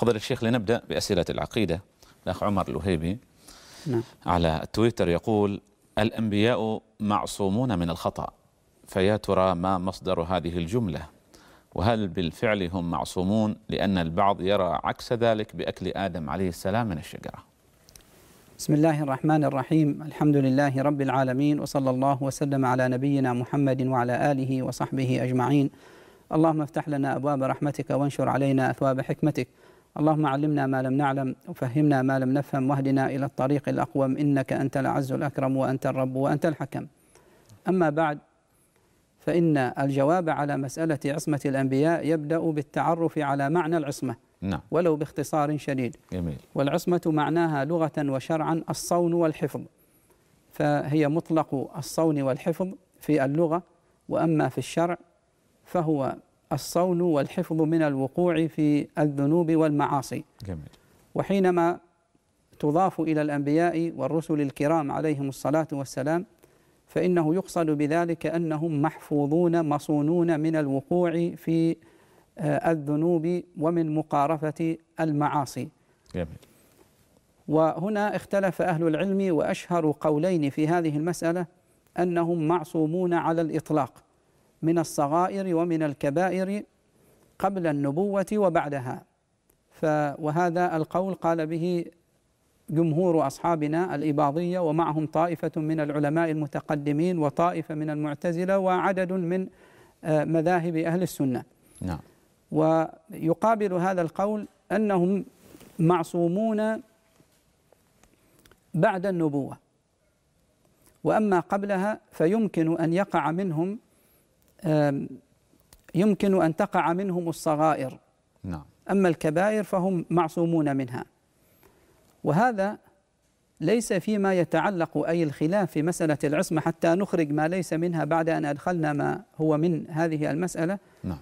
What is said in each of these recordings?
فضل الشيخ لنبدأ بأسئلة العقيدة الأخ عمر الوهيبي نعم. على تويتر يقول الأنبياء معصومون من الخطأ فيا ترى ما مصدر هذه الجملة وهل بالفعل هم معصومون لأن البعض يرى عكس ذلك بأكل آدم عليه السلام من الشجرة بسم الله الرحمن الرحيم الحمد لله رب العالمين وصلى الله وسلم على نبينا محمد وعلى آله وصحبه أجمعين اللهم افتح لنا أبواب رحمتك وانشر علينا أثواب حكمتك اللهم علمنا ما لم نعلم وفهمنا ما لم نفهم واهدنا إلى الطريق الأقوم إنك أنت العز الأكرم وأنت الرب وأنت الحكم أما بعد فإن الجواب على مسألة عصمة الأنبياء يبدأ بالتعرف على معنى العصمة نعم. ولو باختصار شديد جميل. والعصمة معناها لغة وشرعا الصون والحفظ فهي مطلق الصون والحفظ في اللغة وأما في الشرع فهو الصون والحفظ من الوقوع في الذنوب والمعاصي جميل. وحينما تضاف إلى الأنبياء والرسل الكرام عليهم الصلاة والسلام فإنه يقصد بذلك أنهم محفوظون مصونون من الوقوع في آه، الذنوب ومن مقارفة المعاصي جميل. وهنا اختلف أهل العلم وأشهر قولين في هذه المسألة أنهم معصومون على الإطلاق من الصغائر ومن الكبائر قبل النبوة وبعدها وهذا القول قال به جمهور أصحابنا الإباضية ومعهم طائفة من العلماء المتقدمين وطائفة من المعتزلة وعدد من آه، مذاهب أهل السنة نعم ويقابل هذا القول أنهم معصومون بعد النبوة وأما قبلها فيمكن أن يقع منهم يمكن أن تقع منهم الصغائر نعم. أما الكبائر فهم معصومون منها وهذا ليس فيما يتعلق أي الخلاف في مسألة العصمة حتى نخرج ما ليس منها بعد أن أدخلنا ما هو من هذه المسألة نعم.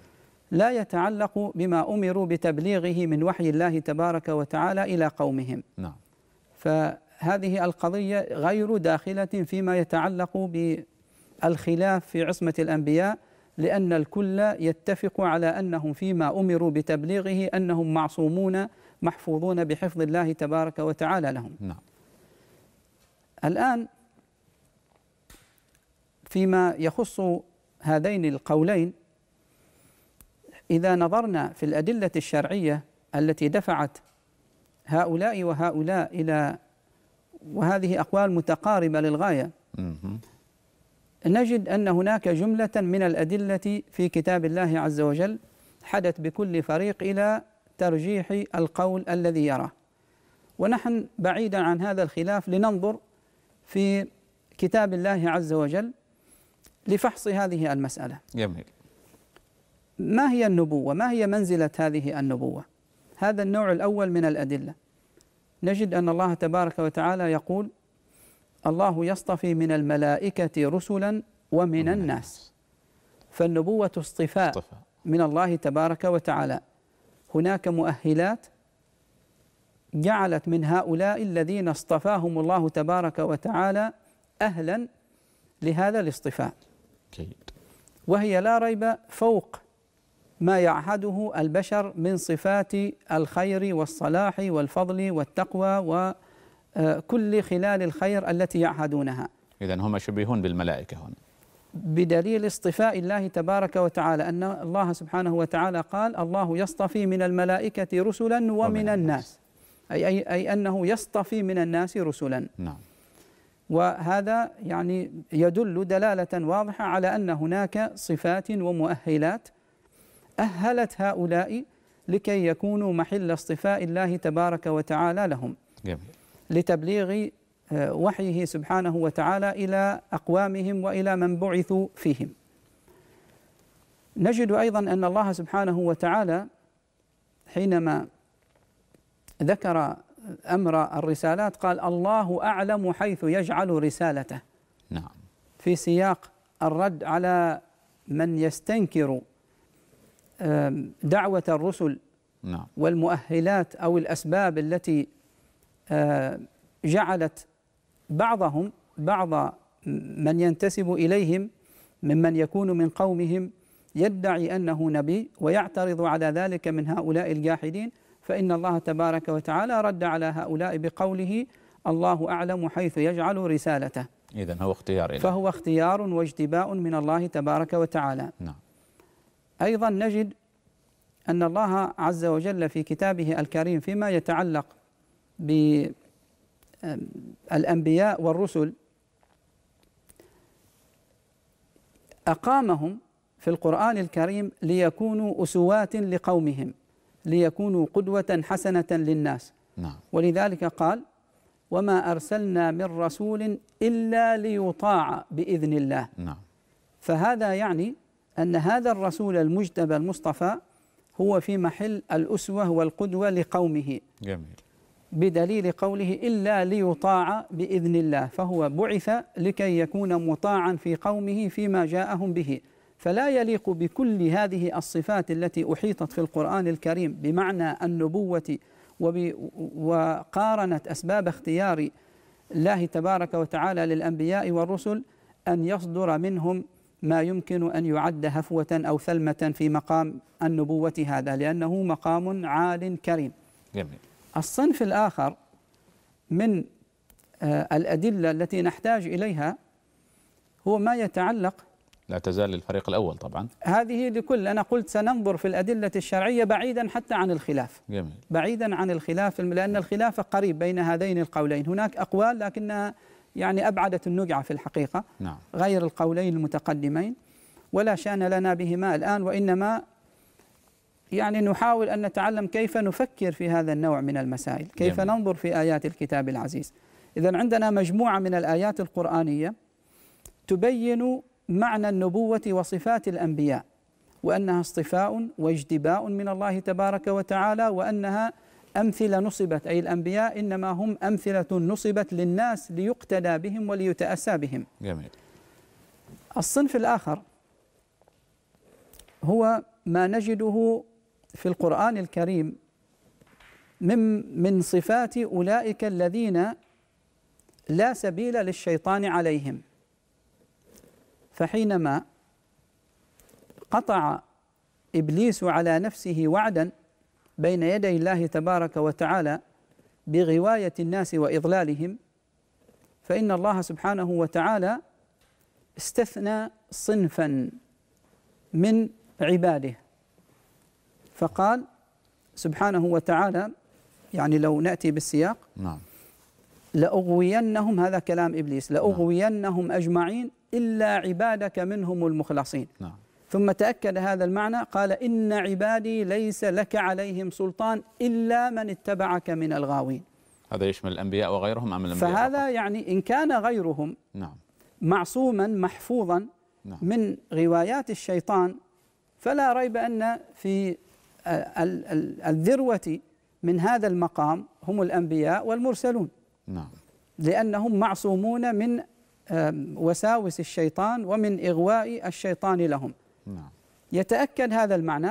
لا يتعلق بما أمروا بتبليغه من وحي الله تبارك وتعالى إلى قومهم نعم. فهذه القضية غير داخلة فيما يتعلق بالخلاف في عصمة الأنبياء لأن الكل يتفق على أنهم فيما أمروا بتبليغه أنهم معصومون محفوظون بحفظ الله تبارك وتعالى لهم نعم. الآن فيما يخص هذين القولين إذا نظرنا في الأدلة الشرعية التي دفعت هؤلاء وهؤلاء إلى وهذه أقوال متقاربة للغاية نجد أن هناك جملة من الأدلة في كتاب الله عز وجل حدت بكل فريق إلى ترجيح القول الذي يراه ونحن بعيدا عن هذا الخلاف لننظر في كتاب الله عز وجل لفحص هذه المسألة جميل ما هي النبوة ما هي منزلة هذه النبوة هذا النوع الأول من الأدلة نجد أن الله تبارك وتعالى يقول الله يصطفي من الملائكة رسلا ومن الناس فالنبوة اصطفاء من الله تبارك وتعالى هناك مؤهلات جعلت من هؤلاء الذين اصطفاهم الله تبارك وتعالى أهلا لهذا الاصطفاء جيد وهي لا ريب فوق ما يعهده البشر من صفات الخير والصلاح والفضل والتقوى والتقوى آه، كل خلال الخير التي يعهدونها إذا هم شبيهون بالملائكة هنا بدليل اصطفاء الله تبارك وتعالى أن الله سبحانه وتعالى قال الله يصطفي من الملائكة رسلا ومن, ومن الناس أي, أي, أي أنه يصطفي من الناس رسلا نعم وهذا يعني يدل دلالة واضحة على أن هناك صفات ومؤهلات أهلت هؤلاء لكي يكونوا محل اصطفاء الله تبارك وتعالى لهم جميل. لتبليغ آه، وحيه سبحانه وتعالى إلى أقوامهم وإلى من بعثوا فيهم نجد أيضا أن الله سبحانه وتعالى حينما ذكر أمر الرسالات قال الله أعلم حيث يجعل رسالته نعم في سياق الرد على من يستنكر دعوة الرسل نعم. والمؤهلات أو الأسباب التي آه، جعلت بعضهم بعض من ينتسب إليهم ممن يكون من قومهم يدعي أنه نبي ويعترض على ذلك من هؤلاء الجاحدين فإن الله تبارك وتعالى رد على هؤلاء بقوله الله أعلم حيث يجعل رسالته إذا هو اختيار إله. فهو اختيار واجتباء من الله تبارك وتعالى نعم. أيضا نجد أن الله عز وجل في كتابه الكريم فيما يتعلق بالأنبياء والرسل أقامهم في القرآن الكريم ليكونوا أسوات لقومهم ليكونوا قدوة حسنة للناس نعم. ولذلك قال وما أرسلنا من رسول إلا ليطاع بإذن الله نعم. فهذا يعني أن هذا الرسول المجتبى المصطفى هو في محل الأسوة والقدوة لقومه جميل بدليل قوله إلا ليطاع بإذن الله فهو بعث لكي يكون مطاعا في قومه فيما جاءهم به فلا يليق بكل هذه الصفات التي أحيطت في القرآن الكريم بمعنى النبوة وقارنت أسباب اختيار الله تبارك وتعالى للأنبياء والرسل أن يصدر منهم ما يمكن أن يعد هفوة أو ثلمة في مقام النبوة هذا لأنه مقام عال كريم جميل. الصنف الآخر من آه، الأدلة التي نحتاج إليها هو ما يتعلق لا تزال للفريق الأول طبعا هذه لكل أنا قلت سننظر في الأدلة الشرعية بعيدا حتى عن الخلاف جميل. بعيدا عن الخلاف لأن الخلاف قريب بين هذين القولين هناك أقوال لكنها يعني أبعدت النجعة في الحقيقة نعم. غير القولين المتقدمين ولا شأن لنا بهما الآن وإنما يعني نحاول أن نتعلم كيف نفكر في هذا النوع من المسائل كيف جميل. ننظر في آيات الكتاب العزيز إذا عندنا مجموعة من الآيات القرآنية تبين معنى النبوة وصفات الأنبياء وأنها اصطفاء واجتباء من الله تبارك وتعالى وأنها أمثلة نصبت أي الأنبياء إنما هم أمثلة نصبت للناس ليقتدى بهم وليتأسى بهم جميل الصنف الآخر هو ما نجده في القرآن الكريم من من صفات أولئك الذين لا سبيل للشيطان عليهم فحينما قطع إبليس على نفسه وعدا بين يدي الله تبارك وتعالى بغواية الناس وإضلالهم فإن الله سبحانه وتعالى استثنى صنفا من عباده فقال سبحانه وتعالى يعني لو ناتي بالسياق نعم لأغوينهم هذا كلام إبليس نعم. لأغوينهم أجمعين إلا عبادك منهم المخلصين نعم. ثم تأكد هذا المعنى قال إن عبادي ليس لك عليهم سلطان إلا من اتبعك من الغاوين هذا يشمل الأنبياء وغيرهم أم الأنبياء فهذا فقط؟ يعني إن كان غيرهم نعم. معصوما محفوظا نعم. من غوايات الشيطان فلا ريب أن في الذروة من هذا المقام هم الأنبياء والمرسلون نعم لأنهم معصومون من وساوس الشيطان ومن إغواء الشيطان لهم نعم يتأكد هذا المعنى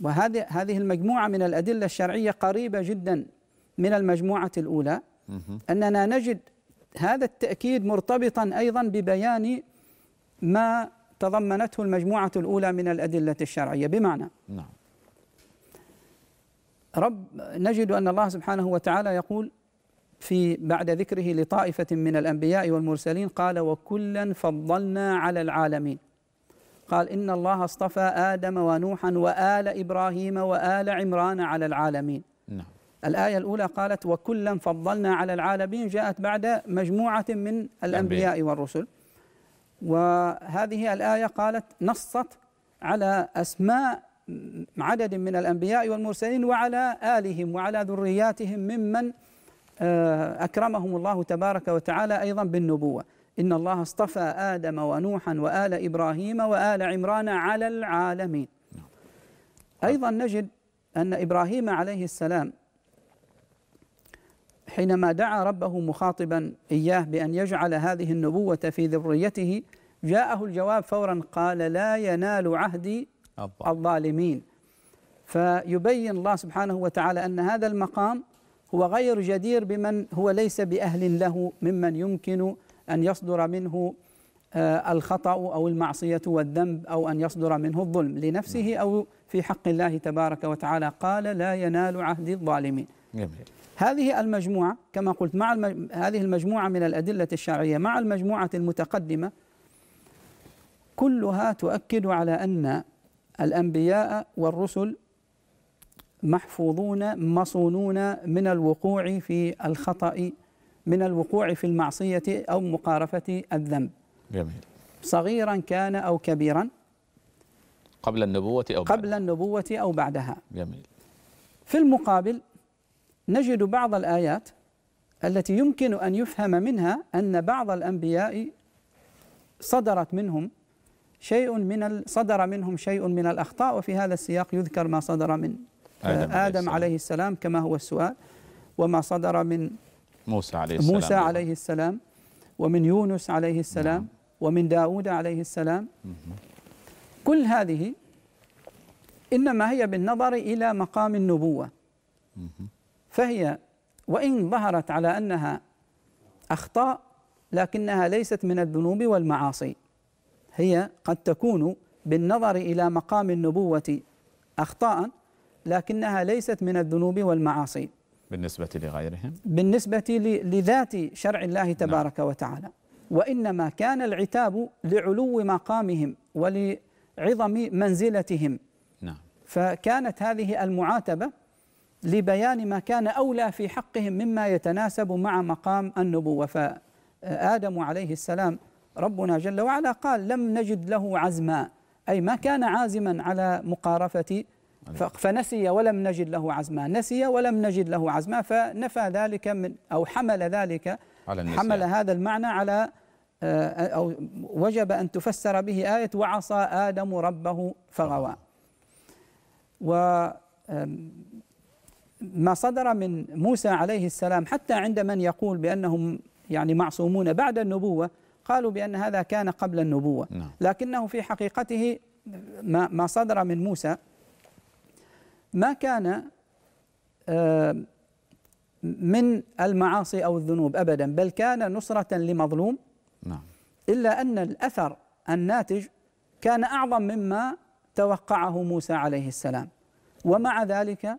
وهذه هذه المجموعة من الأدلة الشرعية قريبة جدا من المجموعة الأولى أننا نجد هذا التأكيد مرتبطا أيضا ببيان ما تضمنته المجموعة الأولى من الأدلة الشرعية بمعنى نعم رب نجد أن الله سبحانه وتعالى يقول في بعد ذكره لطائفة من الأنبياء والمرسلين قال وكلا فضلنا على العالمين قال إن الله اصطفى آدم ونوحا وآل إبراهيم وآل عمران على العالمين نعم. الآية الأولى قالت وكلا فضلنا على العالمين جاءت بعد مجموعة من الأنبياء والرسل وهذه الآية قالت نصت على أسماء عدد من الأنبياء والمرسلين وعلى آلهم وعلى ذرياتهم ممن آه، أكرمهم الله تبارك وتعالى أيضا بالنبوة إن الله اصطفى آدم ونوحا وآل إبراهيم وآل عمران على العالمين أيضا نجد أن إبراهيم عليه السلام حينما دعا ربه مخاطبا إياه بأن يجعل هذه النبوة في ذريته جاءه الجواب فورا قال لا ينال عهدي الظالمين فيبين الله سبحانه وتعالى أن هذا المقام هو غير جدير بمن هو ليس بأهل له ممن يمكن أن يصدر منه آه، الخطأ أو المعصية والذنب أو أن يصدر منه الظلم لنفسه نعم. أو في حق الله تبارك وتعالى قال لا ينال عهد الظالمين جميل. هذه المجموعة كما قلت مع هذه المجموعة من الأدلة الشرعية مع المجموعة المتقدمة كلها تؤكد على أن الأنبياء والرسل محفوظون مصونون من الوقوع في الخطأ من الوقوع في المعصية أو مقارفة الذنب جميل صغيرا كان أو كبيرا قبل النبوة أو قبل بعدها. النبوة أو بعدها جميل في المقابل نجد بعض الآيات التي يمكن أن يفهم منها أن بعض الأنبياء صدرت منهم شيء من صدر منهم شيء من الأخطاء وفي هذا السياق يذكر ما صدر من آدم, آه، آدم عليه, السلام. عليه السلام كما هو السؤال وما صدر من موسى عليه السلام, موسى عليه السلام ومن يونس عليه نعم. السلام ومن داود عليه السلام كل هذه إنما هي بالنظر إلى مقام النبوة فهي وإن ظهرت على أنها أخطاء لكنها ليست من الذنوب والمعاصي هي قد تكون بالنظر إلى مقام النبوة أخطاء لكنها ليست من الذنوب والمعاصي بالنسبة لغيرهم بالنسبة لذات شرع الله نعم. تبارك نعم. وتعالى وإنما كان العتاب لعلو مقامهم ولعظم منزلتهم نعم. فكانت هذه المعاتبة لبيان ما كان أولى في حقهم مما يتناسب مع مقام النبوة فآدم عليه السلام ربنا جل وعلا قال لم نجد له عزما أي ما كان عازما على مقارفة فنسي ولم نجد له عزما نسي ولم نجد له عزما فنفى ذلك من أو حمل ذلك على حمل هذا المعنى على آه، أو وجب أن تفسر به آية وعصى آدم ربه فغوى و ما صدر من موسى عليه السلام حتى عند من يقول بأنهم يعني معصومون بعد النبوة قالوا بأن هذا كان قبل النبوة نعم. لكنه في حقيقته ما, ما صدر من موسى ما كان آه، من المعاصي أو الذنوب أبدا بل كان نصرة لمظلوم نعم. إلا أن الأثر الناتج كان أعظم مما توقعه موسى عليه السلام ومع ذلك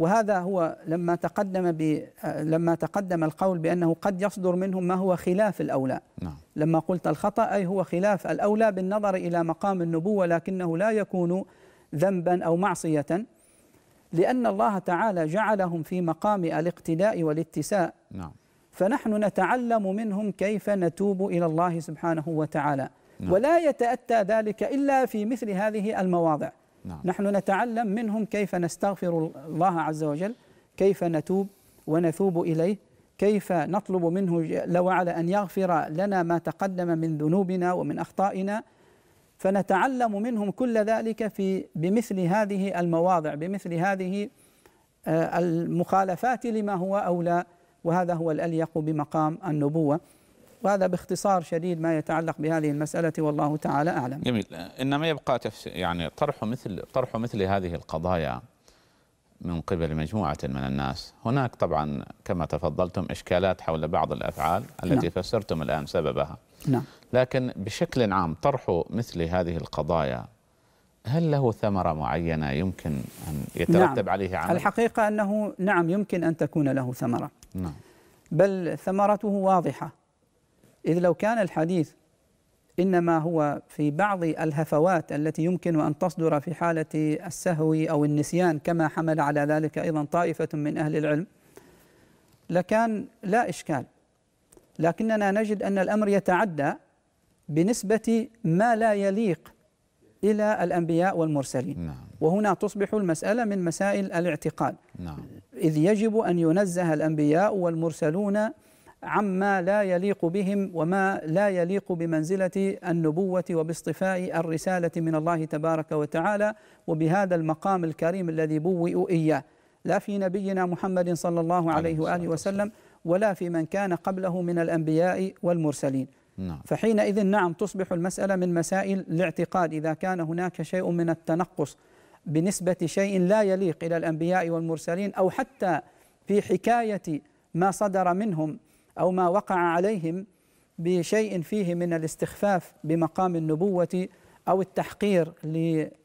وهذا هو لما تقدم ب لما تقدم القول بانه قد يصدر منهم ما هو خلاف الاولى نعم. لما قلت الخطا اي هو خلاف الاولى بالنظر الى مقام النبوه لكنه لا يكون ذنبا او معصيه لان الله تعالى جعلهم في مقام الاقتداء والاتساء نعم. فنحن نتعلم منهم كيف نتوب الى الله سبحانه وتعالى نعم. ولا يتاتى ذلك الا في مثل هذه المواضع نعم. نحن نتعلم منهم كيف نستغفر الله عز وجل كيف نتوب ونثوب إليه كيف نطلب منه لو على أن يغفر لنا ما تقدم من ذنوبنا ومن أخطائنا فنتعلم منهم كل ذلك في بمثل هذه المواضع بمثل هذه آه، المخالفات لما هو أولى وهذا هو الأليق بمقام النبوة وهذا باختصار شديد ما يتعلق بهذه المسألة والله تعالى أعلم جميل إنما يبقى تفس يعني طرح مثل طرح مثل هذه القضايا من قبل مجموعة من الناس هناك طبعا كما تفضلتم إشكالات حول بعض الأفعال التي نعم. فسرتم الآن سببها نعم. لكن بشكل عام طرح مثل هذه القضايا هل له ثمرة معينة يمكن أن يترتب نعم. عليه عمل؟ الحقيقة أنه نعم يمكن أن تكون له ثمرة نعم. بل ثمرته واضحة إذ لو كان الحديث إنما هو في بعض الهفوات التي يمكن أن تصدر في حالة السهو أو النسيان كما حمل على ذلك أيضا طائفة من أهل العلم لكان لا إشكال لكننا نجد أن الأمر يتعدى بنسبة ما لا يليق إلى الأنبياء والمرسلين نعم. وهنا تصبح المسألة من مسائل الاعتقاد نعم. إذ يجب أن ينزه الأنبياء والمرسلون عما لا يليق بهم وما لا يليق بمنزله النبوه وباصطفاء الرساله من الله تبارك وتعالى وبهذا المقام الكريم الذي بوئوا اياه لا في نبينا محمد صلى الله عليه واله وسلم ولا في من كان قبله من الانبياء والمرسلين. نعم. فحينئذ نعم تصبح المساله من مسائل الاعتقاد اذا كان هناك شيء من التنقص بنسبه شيء لا يليق الى الانبياء والمرسلين او حتى في حكايه ما صدر منهم أو ما وقع عليهم بشيء فيه من الاستخفاف بمقام النبوة أو التحقير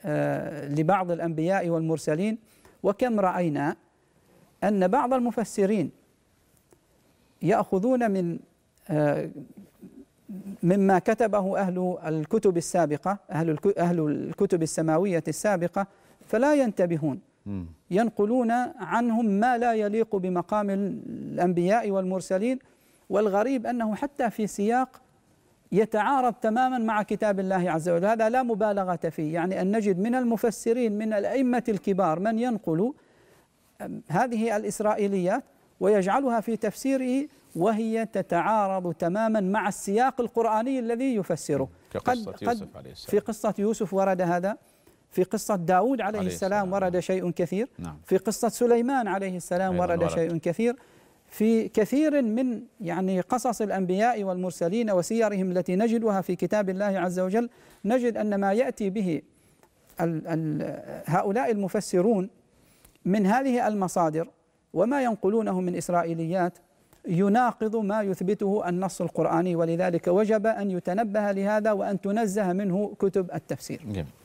آه، لبعض الأنبياء والمرسلين وكم رأينا أن بعض المفسرين يأخذون من آه، مما كتبه أهل الكتب السابقة أهل أهل الكتب السماوية السابقة فلا ينتبهون ينقلون عنهم ما لا يليق بمقام الأنبياء والمرسلين والغريب أنه حتى في سياق يتعارض تماما مع كتاب الله عز وجل هذا لا مبالغة فيه يعني أن نجد من المفسرين من الأئمة الكبار من ينقل هذه الإسرائيليات ويجعلها في تفسيره وهي تتعارض تماما مع السياق القرآني الذي يفسره قد, قد في قصة يوسف ورد هذا في قصة داود عليه, عليه السلام, السلام ورد شيء كثير نعم. في قصة سليمان عليه السلام ورد, ورد شيء كثير في كثير من يعني قصص الأنبياء والمرسلين وسيرهم التي نجدها في كتاب الله عز وجل نجد أن ما يأتي به ال ال هؤلاء المفسرون من هذه المصادر وما ينقلونه من إسرائيليات يناقض ما يثبته النص القرآني ولذلك وجب أن يتنبه لهذا وأن تنزه منه كتب التفسير جميل.